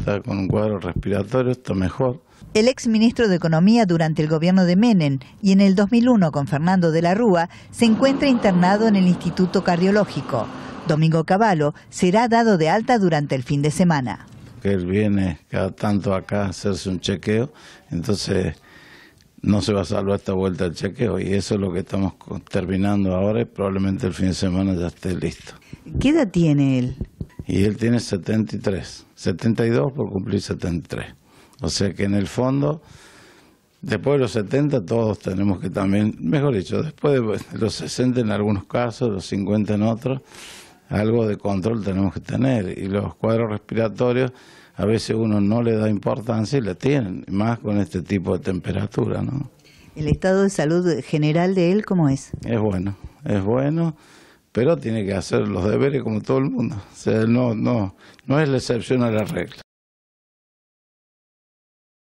está con un cuadro respiratorio, está mejor. El ex ministro de Economía durante el gobierno de Menem y en el 2001 con Fernando de la Rúa se encuentra internado en el Instituto Cardiológico. Domingo Cavallo será dado de alta durante el fin de semana. Él viene cada tanto acá a hacerse un chequeo, entonces no se va a salvar esta vuelta al chequeo y eso es lo que estamos terminando ahora y probablemente el fin de semana ya esté listo. ¿Qué edad tiene él? y él tiene 73, 72 por cumplir 73. O sea que en el fondo, después de los 70 todos tenemos que también, mejor dicho, después de los 60 en algunos casos, los 50 en otros, algo de control tenemos que tener. Y los cuadros respiratorios a veces uno no le da importancia y le tienen, más con este tipo de temperatura, ¿no? ¿El estado de salud general de él cómo es? Es bueno, es bueno pero tiene que hacer los deberes como todo el mundo. no, no, no es la excepción a la regla.